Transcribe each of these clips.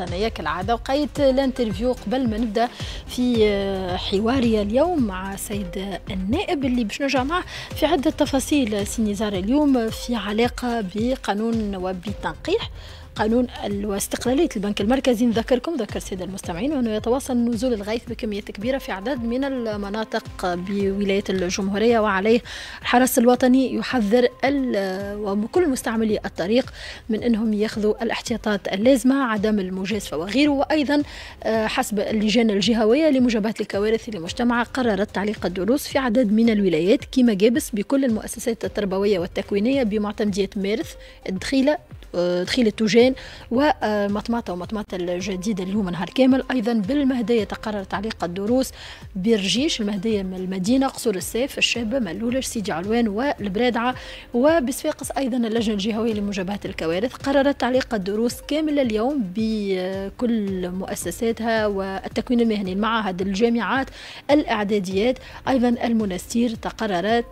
أنا كالعادة وقيت الانترفيو قبل ما نبدأ في آه، حواري اليوم مع السيد النائب اللي باش نرجع معه في عدة تفاصيل سي نزار اليوم في علاقة بقانون وبتنقيح قانون واستقلالية البنك المركزي نذكركم ذكر السيد المستمعين أنه يتواصل نزول الغيث بكمية كبيرة في عدد من المناطق بولاية الجمهورية وعليه الحرس الوطني يحذر وكل مستعملي الطريق من أنهم ياخذوا الاحتياطات اللازمة عدم المجازفة وغيره وأيضا آه، حسب اللجان الجهوية لمجابهة الكوارث للمجتمع قررت تعليق الدروس في عدد من الولايات كما جابس بكل المؤسسات التربوية والتكوينية بمعتمدية مارث الدخيلة التوجين ومطمطة آه، ومطمطة الجديدة اليوم نهار كامل أيضا بالمهدية تقرر تعليق الدروس برجيش المهدية من المدينة قصور السيف الشابة ملولش سيدي علوان والبرادعة وبصفاقس أيضا اللجنة الجهوية لمجابهة الكوارث قررت تعليق الدروس كاملة اليوم بكل مؤسساتها والتكوين المهني المعاهد الجامعات الإعداديات أيضا المنستير تقررت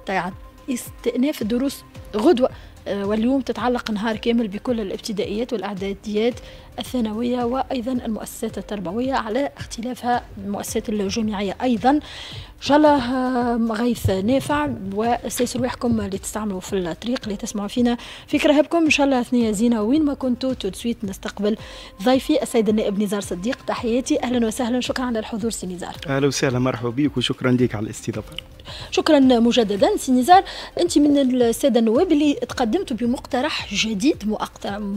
استئناف الدروس غدوة آه، واليوم تتعلق نهار كامل بكل الابتدائيات والإعداديات الثانوية وأيضا المؤسسات التربوية على اختلافها المؤسسات الجامعية أيضا إن شاء الله غيث نافع وسيس اللي تستعملوا في الطريق اللي تسمعوا فينا في كرهبكم إن شاء الله ثنية زينة وين ما كنتوا تسويت نستقبل ضيفي السيد النائب نزار صديق تحياتي أهلا وسهلا شكرا على الحضور سي نزار أهلا وسهلا مرحبا بك وشكرا لك على الاستضافة شكرا مجددا سي نزار انت من الساده النواب اللي تقدمتوا بمقترح جديد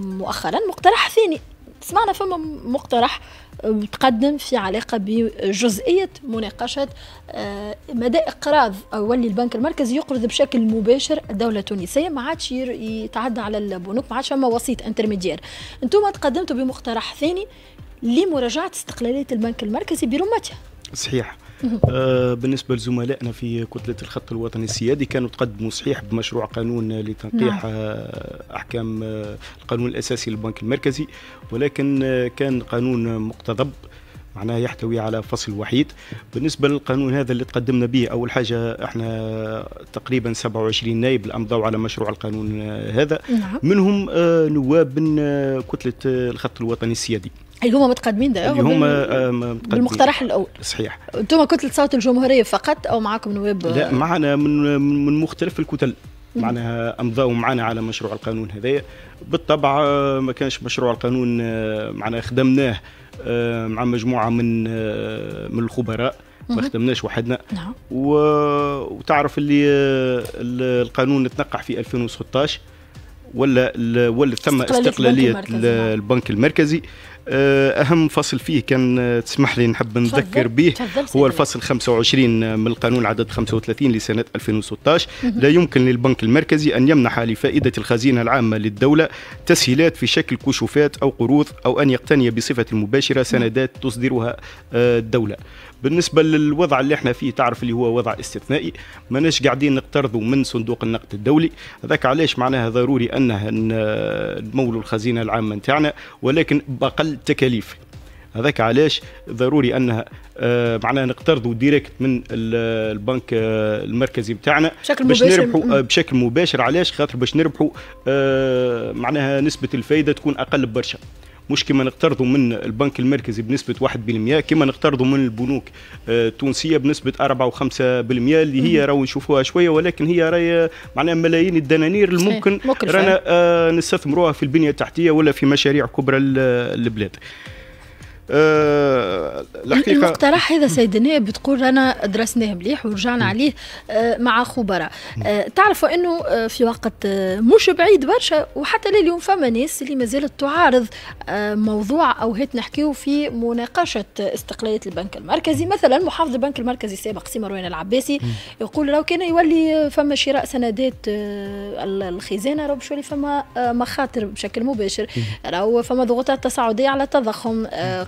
مؤخرا مقترح ثاني سمعنا فما مقترح آه، تقدم في علاقة بجزئية مناقشة آه، مدى إقراض أولي البنك المركزي يقرض بشكل مباشر الدولة التونسية ما عادش يتعدى على البنوك ما عادش فما وسيط انترميديير انتم تقدمتوا بمقترح ثاني لمراجعة استقلالية البنك المركزي برمتها صحيح آه، بالنسبه لزملائنا في كتله الخط الوطني السيادي كانوا تقدموا صحيح بمشروع قانون لتنقيح نعم. آه، احكام آه، القانون الاساسي للبنك المركزي ولكن كان قانون مقتضب معناه يحتوي على فصل وحيد بالنسبة للقانون هذا اللي تقدمنا به أول حاجة احنا تقريبا 27 نائب الأمضوا على مشروع القانون هذا نعم. منهم نواب من كتلة الخط الوطني السيادي اللي هما متقدمين ده اللي هما آه، متقدمين بالمقترح الاول صحيح انتم كتله صوت الجمهوريه فقط او معاكم نواب لا معنا من من مختلف الكتل معناها امضاوا معنا على مشروع القانون هذايا بالطبع آه، ما كانش مشروع القانون آه، معناها خدمناه مع مجموعه من من الخبراء ما خدمناش وحدنا نعم. وتعرف اللي القانون تنقح في 2016 ولا ولا ثم استقلاليه نعم. البنك المركزي, البنك المركزي آه، اهم فصل فيه كان آه، تسمح لي نحب نذكر به هو الفصل 25 آه، من القانون عدد 35 لسنه 2016 لا يمكن للبنك المركزي ان يمنح لفائده الخزينه العامه للدوله تسهيلات في شكل كشوفات او قروض او ان يقتني بصفه مباشره سندات تصدرها الدوله بالنسبه للوضع اللي احنا فيه تعرف اللي هو وضع استثنائي ماناش قاعدين نقترضوا من صندوق النقد الدولي هذاك علاش معناها ضروري انها نمولوا الخزينه العامه نتاعنا ولكن باقل تكاليف هذاك علاش ضروري انها آه معناها نقترضوا ديريكت من البنك آه المركزي بتاعنا بشكل باش مباشر نربحوا آه بشكل مباشر علاش خاطر باش نربحوا آه معناها نسبه الفائده تكون اقل برشا مش كما نقترضوا من البنك المركزي بنسبه 1% كما نقترضوا من البنوك آه، التونسيه بنسبه 4 و5% اللي هي راهو نشوفوها شويه ولكن هي راهي معناها ملايين الدنانير اللي ممكن رانا آه، نستثمروها في البنيه التحتيه ولا في مشاريع كبرى البلاد أه الحقيقه المقترح هذا سيدنا بتقول رانا درسناه مليح ورجعنا م. عليه آه، مع خبراء أه تعرفوا انه آه، في وقت آه، مش بعيد برشا وحتى لليوم فما ناس اللي مازالت تعارض موضوع او هات نحكيه في مناقشه استقلاليه البنك المركزي مثلا محافظ البنك المركزي السابق سي مروان العباسي م. يقول لو كان يولي فما شراء سندات الخزانه راه باش فما مخاطر بشكل مباشر راهو فما ضغوطات تصاعديه على التضخم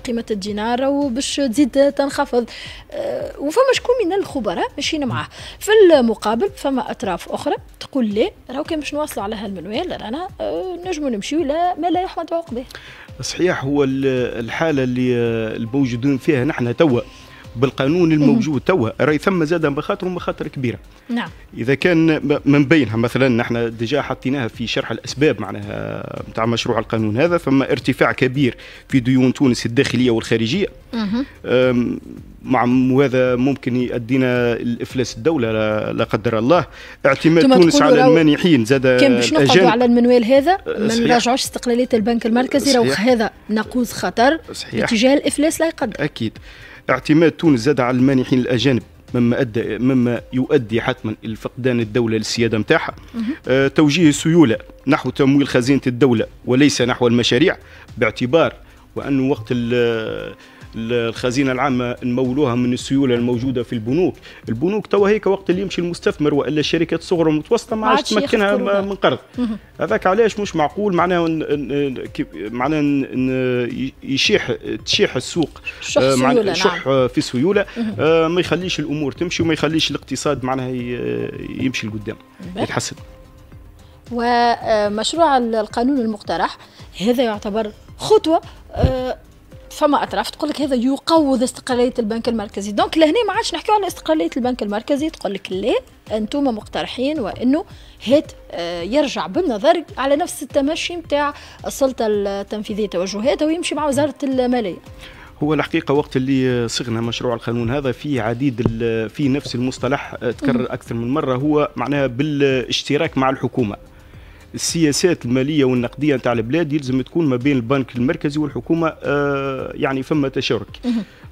قيمه الدينار وباش تزيد تنخفض أه، وفما شكون من الخبراء ماشيين معاه في المقابل فما اطراف اخرى تقول لي راهو كان باش نواصلوا على هالمنوال رانا أه، نجموا نمشيو لا ما لا يحمد عقبه صحيح هو الحاله اللي آه، الموجودين فيها نحن توا بالقانون الموجود توا راهي ثم زاد مخاطر ومخاطر كبيره نعم اذا كان من بينها مثلا نحن ديجا حطيناها في شرح الاسباب معناها نتاع مشروع القانون هذا ثم ارتفاع كبير في ديون تونس الداخليه والخارجيه مع وهذا ممكن يؤدينا لافلاس الدوله لا قدر الله اعتماد تونس على المانحين زاد كان باش نقعدوا على المنوال هذا أه، ما نراجعوش استقلاليه البنك المركزي روخ هذا ناقوس خطر اتجاه الافلاس لا يقدر اكيد اعتماد تونس زاد على المانحين الأجانب مما أدى مما يؤدي حتما إلى فقدان الدولة للسيادة نتاعها أه توجيه السيولة نحو تمويل خزينة الدولة وليس نحو المشاريع باعتبار وانه وقت الخزينه العامه نمولوها من السيوله الموجوده في البنوك البنوك توا هيك وقت اللي يمشي المستثمر والا الشركات الصغرى والمتوسطه ما عادش تمكنها من قرض هذاك علاش مش معقول معناه معناه يشيح تشيح السوق شح, آه، سيولة شح نعم. في سيوله آه، ما يخليش الامور تمشي وما يخليش الاقتصاد معناها يمشي لقدام يتحسن ومشروع القانون المقترح هذا يعتبر خطوه آه، فما اطراف تقول لك هذا يقوض استقلاليه البنك المركزي دونك لهنا ما عادش نحكيو على استقلاليه البنك المركزي تقول لك لا انتم مقترحين وانه هات آه، يرجع بالنظر على نفس التمشي نتاع السلطه التنفيذيه توجهاتها ويمشي مع وزاره الماليه هو الحقيقه وقت اللي صغنا مشروع القانون هذا في عديد في نفس المصطلح آه، تكرر اكثر من مره هو معناها بالاشتراك مع الحكومه السياسات الماليه والنقديه نتاع البلاد يلزم تكون ما بين البنك المركزي والحكومه آه، يعني فما تشارك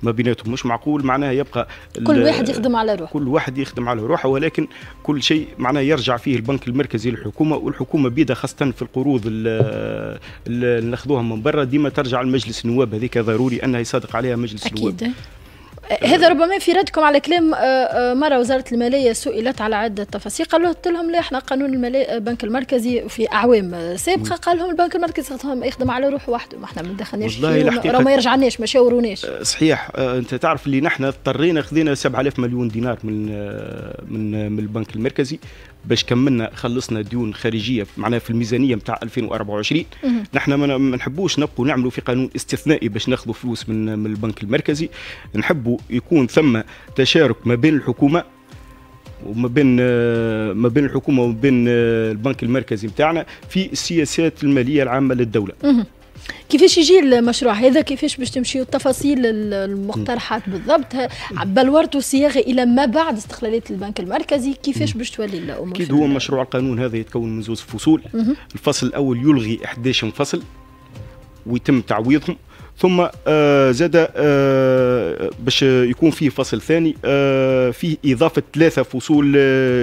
ما بيناتهم مش معقول معناها يبقى كل واحد يخدم على روحه كل واحد يخدم على روحه ولكن كل شيء معناه يرجع فيه البنك المركزي للحكومه والحكومه بيدها خاصه في القروض اللي ناخذوها من برا ديما ترجع لمجلس النواب هذيك ضروري انها يصادق عليها مجلس أكيد. النواب هذا ربما في ردكم على كلام آه، آه، مره وزاره الماليه سئلت على عده تفاصيل قالت لهم لا احنا قانون الماليه آه، البنك المركزي في اعوام سابقه قال لهم البنك المركزي يخدم على روحه وحده ما احنا ما دخلناش راه ما يرجعناش ما شاوروناش صحيح انت تعرف اللي نحن اضطرينا خذينا 7000 مليون دينار من من من البنك المركزي باش كملنا خلصنا ديون خارجيه معناها في الميزانيه نتاع 2024 نحن ما نحبوش نبقوا نعملوا في قانون استثنائي باش ناخذوا فلوس من من البنك المركزي نحبوا يكون ثم تشارك ما بين الحكومه وما بين ما بين الحكومه وما بين البنك المركزي نتاعنا في السياسات الماليه العامه للدوله كيفاش يجي المشروع هذا كيفاش باش تمشيو التفاصيل المقترحات بالضبط بلورته صياغه الى ما بعد استقلاليه البنك المركزي كيفاش باش تولي الامور اكيد هو مشروع القانون هذا يتكون من زوج فصول الفصل الاول يلغي 11 فصل ويتم تعويضهم ثم آه، زاد آه، باش يكون فيه فصل ثاني آه، فيه اضافه ثلاثه فصول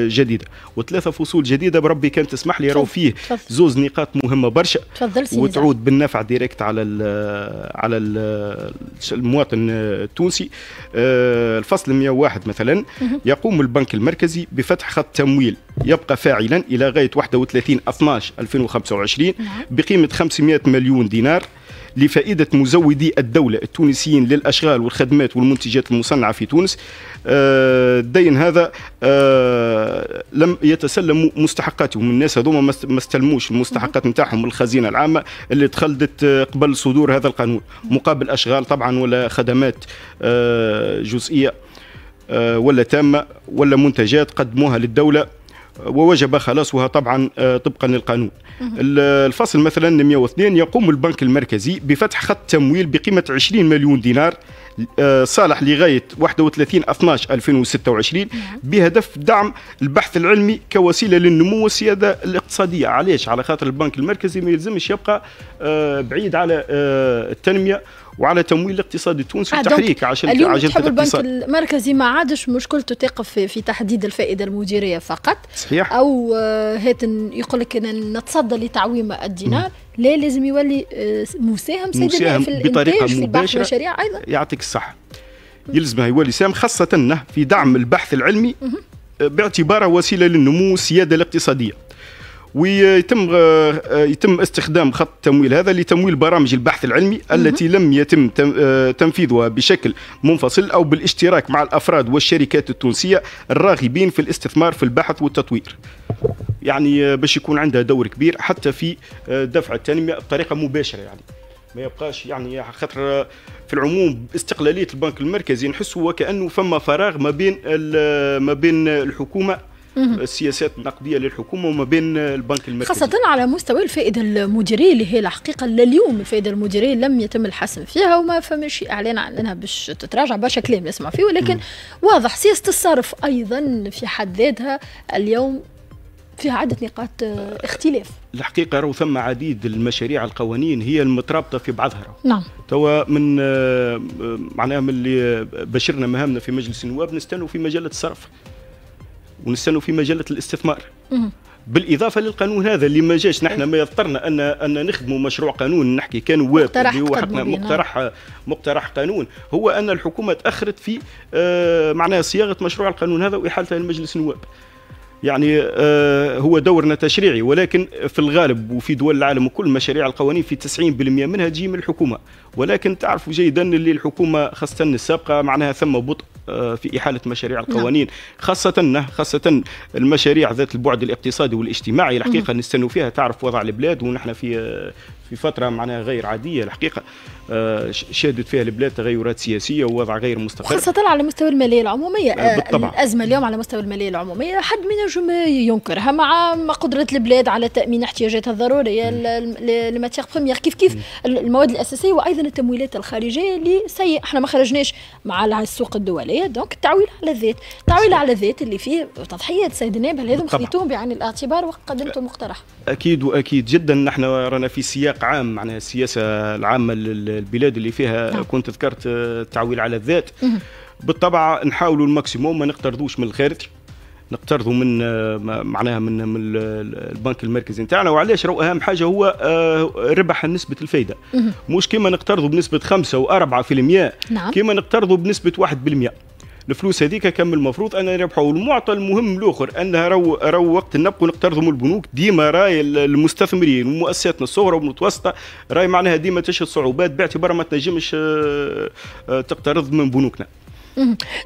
جديده وثلاثه فصول جديده بربي كان تسمح لي راهو فيه زوز نقاط مهمه برشا وتعود بالنفع ديريكت على الـ على الـ المواطن التونسي الفصل 101 مثلا يقوم البنك المركزي بفتح خط تمويل يبقى فاعلا الى غايه 31 12 2025 بقيمه 500 مليون دينار لفائدة مزودي الدولة التونسيين للأشغال والخدمات والمنتجات المصنعة في تونس الدين آه، هذا آه، لم يتسلموا مستحقاتهم الناس هذوما ما استلموش المستحقات نتاعهم من الخزينة العامة اللي تخلدت آه، قبل صدور هذا القانون مقابل أشغال طبعا ولا خدمات جزئية ولا تامة ولا منتجات قدموها للدولة ووجب خلاصها طبعا آه، طبقا للقانون الفصل مثلا 102 يقوم البنك المركزي بفتح خط تمويل بقيمة 20 مليون دينار آه، صالح لغاية 31 12 2026 بهدف دعم البحث العلمي كوسيلة للنمو والسيادة الاقتصادية علاش على خاطر البنك المركزي ما يلزمش يبقى آه، بعيد على التنمية وعلى تمويل الاقتصاد التونسي وتحريك آه، عشان اليوم عجله الاقتصاد البنك المركزي ما عادش مشكلته تقف في, تحديد الفائده المديريه فقط صحيح او آه، هات يقول لك نتصدى لتعويم الدينار مم. لا لازم يولي آه، مساهم سيدنا في بطريقه في مباشره المشاريع ايضا يعطيك الصحه يلزم يولي سام خاصه في دعم البحث العلمي باعتباره وسيله للنمو والسياده الاقتصاديه ويتم آه، آه، يتم استخدام خط التمويل هذا لتمويل برامج البحث العلمي التي لم يتم آه، تنفيذها بشكل منفصل او بالاشتراك مع الافراد والشركات التونسيه الراغبين في الاستثمار في البحث والتطوير. يعني باش يكون عندها دور كبير حتى في دفع التنميه بطريقه مباشره يعني. ما يبقاش يعني خاطر في العموم استقلاليه البنك المركزي نحسه وكانه فما فراغ ما بين ما بين الحكومه السياسات النقديه للحكومه وما بين البنك المركزي خاصه على مستوى الفائده المديريه اللي هي الحقيقه لليوم الفائده المديريه لم يتم الحسم فيها وما فماش اعلان انها باش تتراجع برشا كلام نسمع فيه ولكن م. واضح سياسه الصرف ايضا في حد ذاتها اليوم فيها عدة نقاط آه، آه، اختلاف الحقيقة رو ثم عديد المشاريع القوانين هي المترابطة في بعضها نعم توا من آه، معناها من اللي بشرنا مهامنا في مجلس النواب نستنوا في مجلة الصرف ونستنوا في مجله الاستثمار بالاضافه للقانون هذا اللي ما جاش نحن إيه. ما يضطرنا ان ان نخدموا مشروع قانون نحكي كان مقترح اللي هو حقنا مقترح مقترح قانون هو ان الحكومه تاخرت في آه، معناها صياغه مشروع القانون هذا واحالته لمجلس النواب يعني آه، هو دورنا تشريعي ولكن في الغالب وفي دول العالم وكل مشاريع القوانين في 90% منها تجي من الحكومه ولكن تعرفوا جيدا اللي الحكومه خاصه السابقه معناها ثم بطء آه، في إحالة مشاريع نعم. القوانين خاصة خاصة المشاريع ذات البعد الاقتصادي والاجتماعي الحقيقة نستنوا فيها تعرف وضع البلاد ونحن في آه، في فترة معناها غير عادية الحقيقة آه، شهدت فيها البلاد تغيرات سياسية ووضع غير مستقر خاصة على مستوى المالية العمومية بالطبع. الأزمة اليوم على مستوى المالية العمومية حد من ينجم ينكرها مع قدرة البلاد على تأمين احتياجاتها الضرورية الماتيغ بريمير كيف كيف المواد الأساسية وأيضا من التمويلات الخارجيه اللي سيء احنا ما خرجناش مع السوق الدوليه دونك التعويل على الذات التعويل على الذات اللي فيه تضحيات سيد نابل هذم خذيتوهم بعين يعني الاعتبار وقدمتوا المقترح اكيد واكيد جدا نحن رانا في سياق عام معناها السياسه العامه للبلاد اللي فيها نعم. كنت ذكرت آه، التعويل على الذات بالطبع نحاولوا الماكسيموم ما نقترضوش من الخارج نقترضوا من آه، معناها من من البنك المركزي نتاعنا وعلاش راهو اهم حاجه هو آه، ربح نسبه الفايده مش كيما نقترضوا بنسبه 5 و4% نعم. كيما نقترضوا بنسبه 1% الفلوس هذيك كم المفروض ان يربحوا المعطى المهم الاخر انها رو, رو وقت نبقوا نقترضوا من البنوك ديما راي المستثمرين ومؤسساتنا الصغرى والمتوسطه راي معناها ديما تشهد صعوبات باعتبار ما تنجمش آه، تقترض من بنوكنا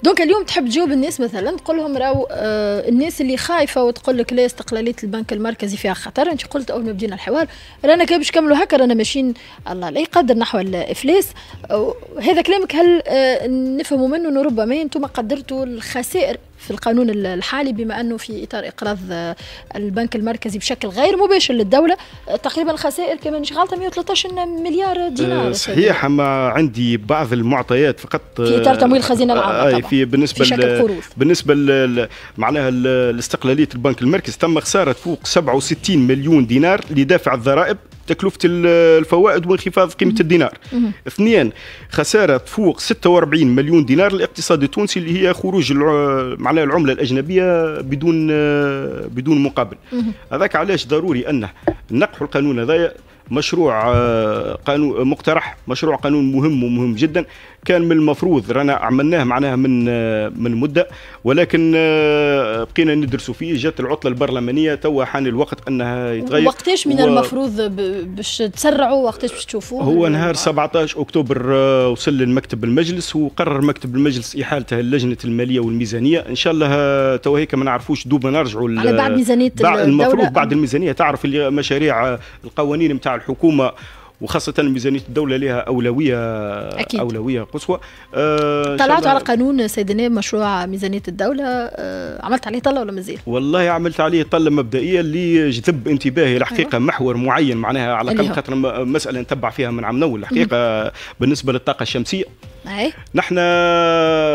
دونك اليوم تحب تجاوب الناس مثلا تقول لهم راهو آه، الناس اللي خايفه وتقول لك لا استقلاليه البنك المركزي فيها خطر انت قلت اول ما بدينا الحوار رانا كي باش نكملوا هكا رانا ماشيين الله لا يقدر نحو الافلاس هذا كلامك هل آه، نفهموا منه انه ربما انتم قدرتوا الخسائر في القانون الحالي بما انه في اطار اقراض آه، البنك المركزي بشكل غير مباشر للدوله آه، تقريبا الخسائر كما غالطه 113 مليار دينار آه، صحيح اما عندي بعض المعطيات فقط في اطار تمويل الخزينه العامه آه في بالنسبه في شكل قروض بالنسبه معناها الاستقلاليه البنك المركزي تم خساره فوق 67 مليون دينار لدافع الضرائب تكلفه الفوائد وانخفاض قيمه الدينار اثنين خساره تفوق 46 مليون دينار للاقتصاد التونسي اللي هي خروج معناها العمله الاجنبيه بدون بدون مقابل هذاك علاش ضروري انه نقحوا القانون هذايا مشروع آه، قانون مقترح مشروع قانون مهم ومهم جدا كان من المفروض رانا عملناه معناها من آه، من مده ولكن آه، بقينا ندرسوا فيه جات العطله البرلمانيه توا حان الوقت انها يتغير وقتاش من و... المفروض باش تسرعوا وقتاش باش تشوفوه هو نهار 17 اكتوبر وصل للمكتب المجلس وقرر مكتب المجلس احالته للجنه الماليه والميزانيه ان شاء الله توا هيك ما نعرفوش دوبا نرجعوا على بعد ميزانيه بعد المفروض بعد الميزانيه تعرف المشاريع القوانين نتاع الحكومه وخاصة ميزانية الدولة لها أولوية أكيد. أولوية قصوى أه طلعت على قانون سيدنا مشروع ميزانية الدولة أه عملت عليه طلة ولا مازال؟ والله عملت عليه طلة مبدئية اللي جذب انتباهي الحقيقة أيوه. محور معين معناها على الأقل خاطر مسألة نتبع فيها من عام نول الحقيقة مم. بالنسبة للطاقة الشمسية نحن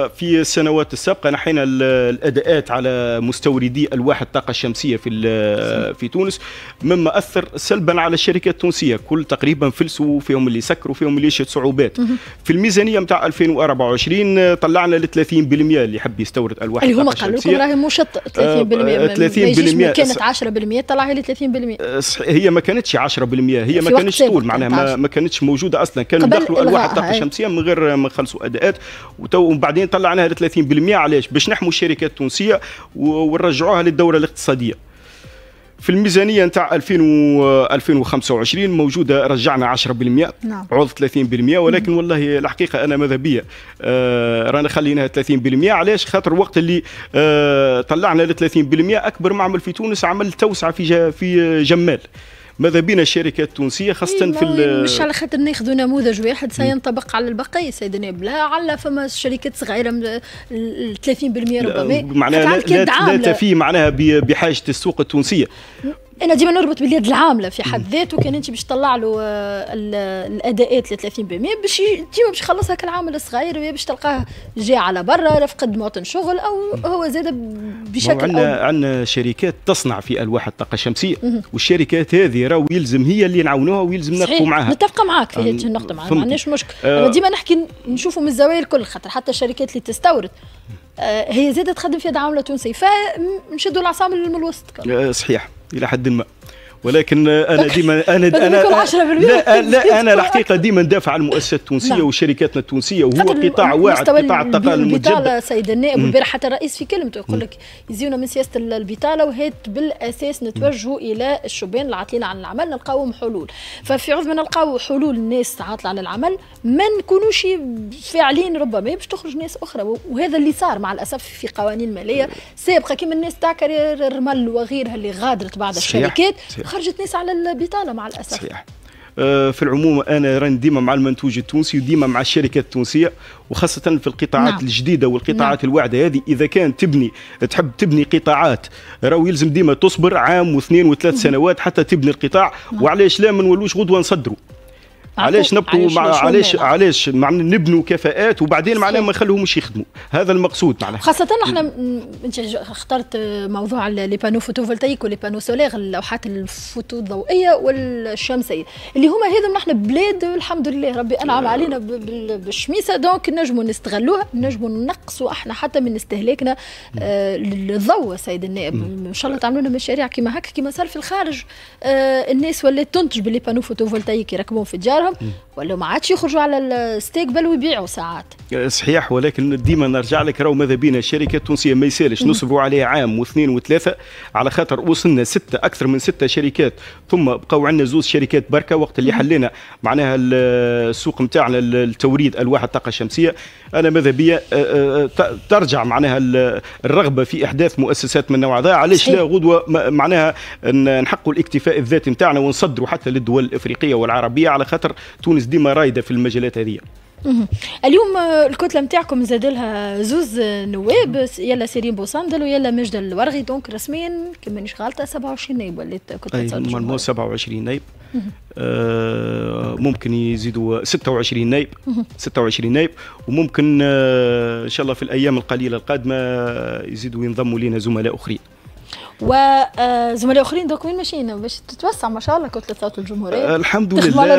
في السنوات السابقه نحينا الاداءات على مستوردي الواح الطاقه الشمسيه في في تونس مما اثر سلبا على الشركات التونسيه كل تقريبا فلسوا فيهم اللي سكروا فيهم اللي شت صعوبات في الميزانيه نتاع 2024 طلعنا ل 30% اللي يحب يستورد الواح اللي هما قالوا لكم راهي مش 30% 30% كانت 10% طلع هي 30% آه، هي ما كانتش 10% هي ما كانتش طول معناها ما كانتش موجوده اصلا كانوا دخلوا الواح الطاقه الشمسيه من غير نخلصوا اداءات وبعدين طلعناها ل 30% علاش باش نحموا الشركات التونسيه ونرجعوها للدوره الاقتصاديه في الميزانية نتاع 2025 موجودة رجعنا 10% نعم. عوض 30% ولكن مم. والله الحقيقة أنا ماذا بيا آه رانا خليناها 30% علاش خاطر وقت اللي آه طلعنا ل 30% أكبر معمل في تونس عمل توسعة في في جمال ماذا بينا الشركات التونسيه خاصه إيه، في يعني مش على خاطر ناخذوا نموذج واحد سينطبق على البقيه سيدنا بلا على فما شركات صغيره 30% ربما معناها لا, لا تفي معناها بحاجه السوق التونسيه انا ديما نربط باليد العامله في حد ذاته كان انت باش تطلع له آه، الاداءات ل 30% باش ديما باش يخلصها كالعامل الصغير باش تلقاه جاي على برا رفقد مواطن شغل او هو زاد بشكل عندنا عندنا شركات تصنع في الواح الطاقه الشمسيه مم. والشركات هذه راهو يلزم هي اللي نعاونوها ويلزم نقفوا معاها نتفق معاك في هذه النقطه ما عندناش مشكل آه ديما نحكي نشوفوا من الزوايا الكل خاطر حتى الشركات اللي تستورد آه هي زادة تخدم في يد عامله تونسي فنشدوا العصا من الوسط آه، صحيح الى حد ما ولكن انا ديما انا انا لا, لا انا الحقيقه ديما ندافع عن المؤسسات التونسيه نعم. وشركاتنا التونسيه وهو قطاع واعد قطاع الطاقه المتجدد سيد النائب البارح حتى الرئيس في كلمته يقول لك يزيونا من سياسه البطاله وهات بالاساس نتوجه الى الشبان اللي عاطلين عن العمل نلقاوهم حلول ففي عوض ما نلقاو حلول الناس عاطله عن العمل ما نكونوش فاعلين ربما باش تخرج ناس اخرى وهذا اللي صار مع الاسف في قوانين ماليه سابقه كما الناس تاع كارير الرمل وغيرها اللي غادرت بعض الشركات خرجت ناس على البطاله مع الاسف صحيح آه، في العموم انا راني ديما مع المنتوج التونسي وديما مع الشركات التونسيه وخاصه في القطاعات نعم. الجديده والقطاعات نعم. الواعده هذه اذا كان تبني تحب تبني قطاعات راهو يلزم ديما تصبر عام واثنين وثلاث سنوات حتى تبني القطاع نعم. وعلاش لا ما نولوش غدوه نصدروا علاش نبقوا علاش علاش معناها نبنوا كفاءات وبعدين معناها ما نخليهمش يخدموا هذا المقصود معناها خاصه احنا انت اخترت موضوع لي بانو فوتوفولتايك ولي بانو سولير اللوحات الفوتو الضوئيه والشمسيه اللي هما هذا نحن بلاد الحمد لله ربي انعم علينا بالشميسه دونك نجموا نستغلوها نجموا نقصوا احنا حتى من استهلاكنا آه، للضوء سيد النائب ان شاء الله تعملوا لنا مشاريع كيما هكا كيما صار في الخارج آه، الناس ولات تنتج باللي بانو فوتوفولتايك يركبوهم في الدار درهم ولا ما عادش يخرجوا على بل ويبيعوا ساعات صحيح ولكن ديما نرجع لك راهو ماذا بينا الشركه التونسيه ما يسالش نصبوا عليها عام واثنين وثلاثه على خاطر وصلنا سته اكثر من سته شركات ثم بقوا عندنا زوز شركات بركه وقت اللي حلينا معناها السوق نتاعنا التوريد الواح الطاقه الشمسيه انا ماذا بيا ترجع معناها الرغبه في احداث مؤسسات من نوع هذا علاش لا غدوه معناها نحقوا الاكتفاء الذاتي نتاعنا ونصدروا حتى للدول الافريقيه والعربيه على خاطر تونس ديما رايده في المجالات هذه اليوم آه، الكتله نتاعكم زاد لها زوز نواب يلا سيرين بوصندل ويلا مجد الورغي دونك رسميا كما مانيش غالطه 27 نائب ولات كتله مو 27 نائب ممكن يزيدوا 26 نائب 26 نائب وممكن آه، ان شاء الله في الايام القليله القادمه يزيدوا ينضموا لنا زملاء اخرين وزملاء آه، اخرين دوك وين ماشيين باش تتوسع ما شاء الله كتله صوت الجمهوريه آه، الحمد لله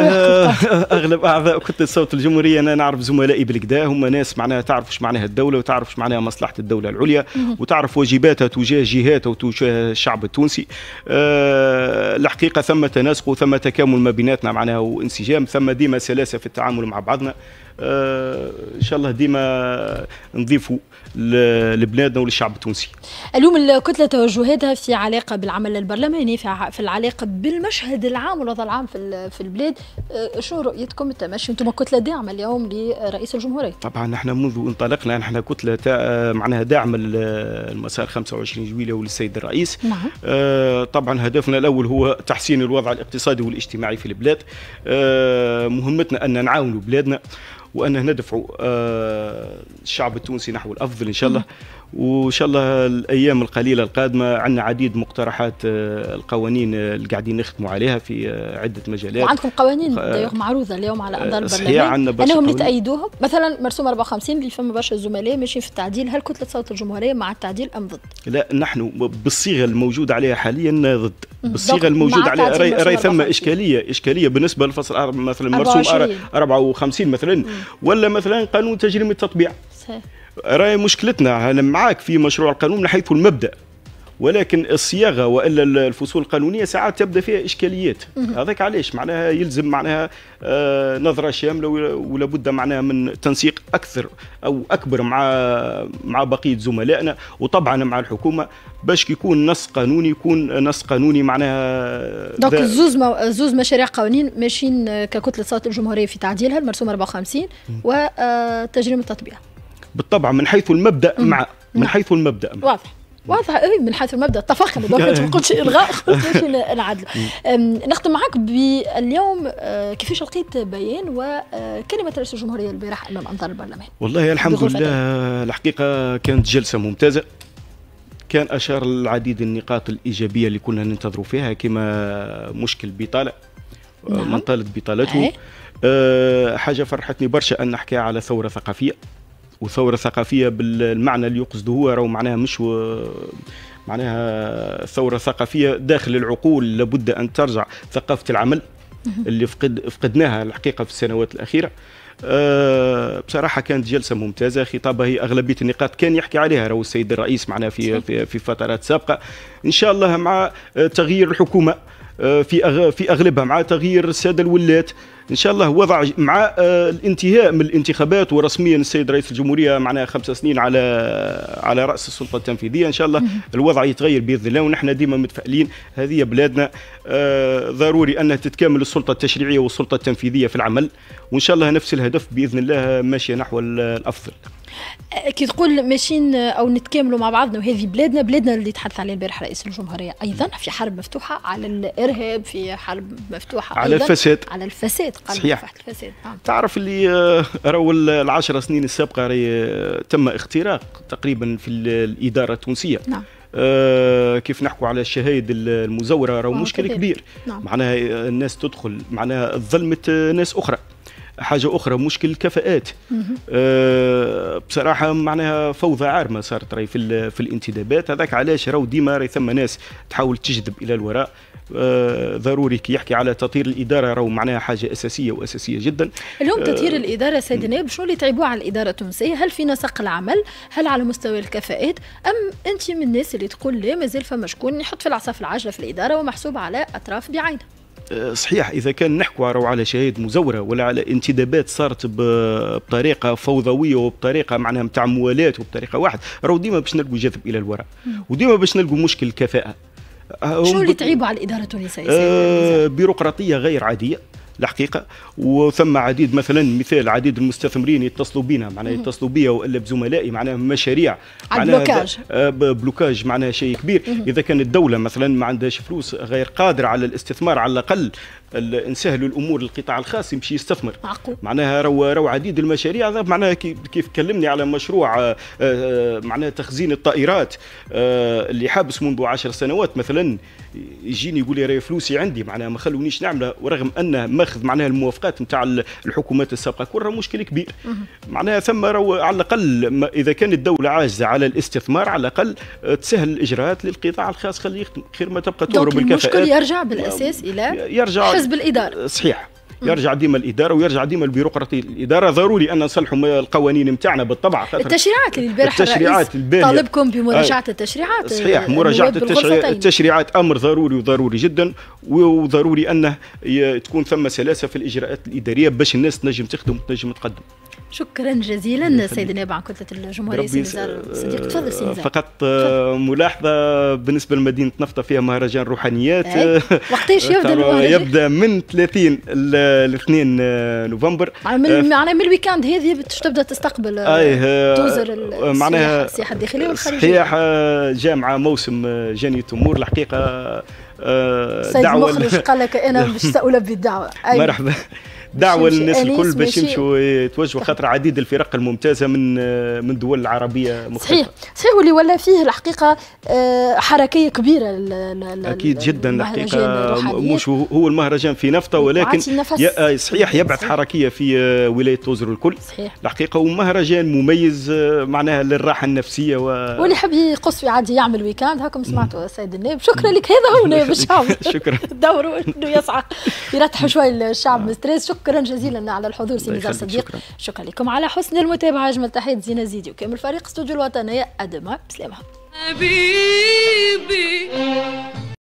اغلب اعضاء كتله صوت الجمهوريه انا نعرف زملائي بالكدا هم ناس معناها تعرف ايش معناها الدوله وتعرف ايش معناها مصلحه الدوله العليا وتعرف واجباتها تجاه جهاتها وتجاه الشعب التونسي آه، الحقيقه ثم تناسق وثم تكامل ما بيناتنا معناها وانسجام ثم ديما سلاسه في التعامل مع بعضنا ان شاء الله ديما نضيفوا لبلادنا وللشعب التونسي اليوم الكتلة توجهاتها في علاقة بالعمل البرلماني في العلاقة بالمشهد العام والوضع العام في في البلاد آه، شو رؤيتكم التمشي انتم كتلة داعمة اليوم لرئيس الجمهورية طبعا نحن منذ انطلقنا نحن كتلة آه، معناها داعمة المسار 25 جويلة وللسيد الرئيس نعم. آه، طبعا هدفنا الأول هو تحسين الوضع الاقتصادي والاجتماعي في البلاد مهمتنا أن نعاونوا بلادنا وان ندفعوا آه، الشعب التونسي نحو الافضل ان شاء الله وان شاء الله الايام القليله القادمه عندنا عديد مقترحات آه، القوانين آه، اللي قاعدين نخدموا عليها في عده مجالات وعندكم قوانين وخ... معروضه اليوم على انظار البرلمان انهم لتأيدوهم مثلا مرسوم 54 اللي فما برشا زملاء ماشيين في التعديل هل كتله صوت الجمهوريه مع التعديل ام ضد؟ لا نحن بالصيغه الموجوده عليها حاليا ضد بالصيغه الموجوده عليه راي, راي ثم اشكاليه اشكاليه بالنسبه للفصل مثلا مرسوم 54 مثلا مم. ولا مثلا قانون تجريم التطبيع صحيح راي مشكلتنا انا معاك في مشروع القانون من حيث المبدا ولكن الصياغه والا الفصول القانونيه ساعات تبدا فيها اشكاليات هذاك علاش معناها يلزم معناها آه، نظره شامله ولا بد معناها من تنسيق اكثر او اكبر مع مع بقيه زملائنا وطبعا مع الحكومه باش يكون نص قانوني يكون نص قانوني معناها آه، دونك زوز مو... زوز مشاريع قوانين ماشيين ككتله صوت الجمهوريه في تعديلها المرسوم 54 وتجريم آه، التطبيع بالطبع من حيث المبدا مع من حيث المبدا واضح واضحه اي من حيث المبدا اتفقنا دونك ما قلتش الغاء قلت نعدلوا نختم معك باليوم أه، كيفاش لقيت بيان وكلمه أه، رئيس الجمهوريه البارح امام انظار البرلمان والله الحمد لله الحقيقه كانت جلسه ممتازه كان اشار العديد النقاط الايجابيه اللي كنا ننتظروا فيها كما مشكل بطاله أه، نعم. طالت بطالته إيه. أه حاجة فرحتني برشا أن نحكي على ثورة ثقافية وثوره ثقافيه بالمعنى اللي يقصده هو راهو معناها مش و... معناها ثوره ثقافيه داخل العقول لابد ان ترجع ثقافه العمل اللي فقد فقدناها الحقيقه في السنوات الاخيره أه بصراحه كانت جلسه ممتازه خطابه هي اغلبيه النقاط كان يحكي عليها راهو السيد الرئيس معنا في, في في فترات سابقه ان شاء الله مع تغيير الحكومه آه، في في اغلبها مع تغيير الساده الولات ان شاء الله وضع مع آه، الانتهاء من الانتخابات ورسميا السيد رئيس الجمهوريه معناها خمسة سنين على على راس السلطه التنفيذيه ان شاء الله الوضع يتغير باذن الله ونحن ديما متفائلين هذه بلادنا آه، ضروري انها تتكامل السلطه التشريعيه والسلطه التنفيذيه في العمل وان شاء الله نفس الهدف باذن الله ماشيه نحو الافضل كي تقول ماشيين او نتكاملوا مع بعضنا وهذه بلادنا بلادنا اللي تحدث عليها البارح رئيس الجمهوريه ايضا في حرب مفتوحه على الارهاب في حرب مفتوحه على أيضاً الفساد على الفساد قال صحيح الفساد نعم. تعرف اللي آه، راهو العشر سنين السابقه آه، تم اختراق تقريبا في الاداره التونسيه نعم. آه كيف نحكوا على الشهايد المزوره راهو آه، مشكل كبير نعم. معناها الناس تدخل معناها ظلمت ناس اخرى حاجه اخرى مشكل الكفاءات أه بصراحه معناها فوضى عارمه صارت راي في, في الانتدابات هذاك علاش راهو ديما راهي ثم ناس تحاول تجذب الى الوراء آه ضروري كي يحكي على تطهير الاداره راهو معناها حاجه اساسيه واساسيه جدا اليوم آه، تطهير الاداره سيد نائب شنو اللي تعيبوه على الاداره التونسيه هل في نسق العمل هل على مستوى الكفاءات ام انت من الناس اللي تقول لي مازال فما شكون يحط في العصا في العاجله في الاداره ومحسوب على اطراف بعينه آه، صحيح اذا كان نحكوا على شهيد مزوره ولا على انتدابات صارت بطريقه فوضويه وبطريقه معناها نتاع موالات وبطريقه واحد راهو ديما باش نلقوا جذب الى الوراء وديما باش نلقوا مشكل كفاءه آه، شو اللي تعيبوا على الاداره التونسيه؟ آه بيروقراطيه غير عاديه الحقيقه وثم عديد مثلا مثال عديد المستثمرين يتصلوا بينا معناها يتصلوا بيا والا بزملائي معناها مشاريع معناها بلوكاج آه، بلوكاج معناها شيء كبير اذا كان الدوله مثلا ما عندهاش فلوس غير قادره على الاستثمار على الاقل نسهلوا الامور للقطاع الخاص يمشي يستثمر معقول معناها رو رو عديد المشاريع معناها كيف كلمني على مشروع آه، آه، معناها تخزين الطائرات آه، اللي حابس منذ عشر سنوات مثلا يجيني يقول لي راهي فلوسي عندي معناها ما خلونيش نعمله ورغم انه ماخذ معناها الموافقات نتاع الحكومات السابقه كلها مشكل كبير معناها ثم رو على الاقل اذا كانت الدوله عاجزه على الاستثمار على الاقل تسهل الاجراءات للقطاع الخاص خليه يخدم خير ما تبقى تهرب الكفاءات المشكل يرجع بالاساس الى يرجع يركز بالاداره صحيح يرجع ديما الاداره ويرجع ديما البيروقراطيه الاداره ضروري ان نصلحوا القوانين نتاعنا بالطبع التشريعات اللي البارح التشريعات البالية طالبكم آه. بمراجعه التشريعات صحيح مراجعه التشريعات امر ضروري وضروري جدا وضروري انه تكون ثم سلاسه في الاجراءات الاداريه باش الناس تنجم تخدم وتنجم تقدم شكرا جزيلا سيد نابع كتله الجمهوريه سي نزار صديق تفضل سي نزار فقط آه، ملاحظه بالنسبه لمدينه نفطه فيها مهرجان روحانيات وقتاش يبدا المهرجان؟ يبدا من 30 ل 2 آه، نوفمبر آه، معناها من الويكاند هذه باش تبدا تستقبل أيه توزر معناها السياحه الداخليه والخارجيه السياحة جامعه موسم جاني تمور الحقيقه دعوه سيد مخرج قال لك انا باش سالبي الدعوه أيه. مرحبا دعوة للناس الكل باش يمشوا يتوجهوا خاطر عديد الفرق الممتازة من من دول العربيه مختلفة صحيح صحيح واللي ولا فيه الحقيقة آه، حركية كبيرة أكيد جدا الحقيقة مش هو المهرجان في نفطة ولكن آه، صحيح يبعث صحيح. حركية في آه، ولاية توزر الكل صحيح الحقيقة ومهرجان مميز معناها للراحة النفسية و... واللي يحب يقص في عادي يعمل ويكاند هاكم سمعتوا السيد النائب شكرا لك هذا هو نائب الشعب شكرا دوره انه يسعى يرتحوا شوي الشعب من شكرا شكرا جزيلا على الحضور سي نزار صديق شكرا. شكرا لكم على حسن المتابعه اجمل تحيه زينه زيدي وكامل فريق استوديو الوطنيه أدمة بسلامه حبيبي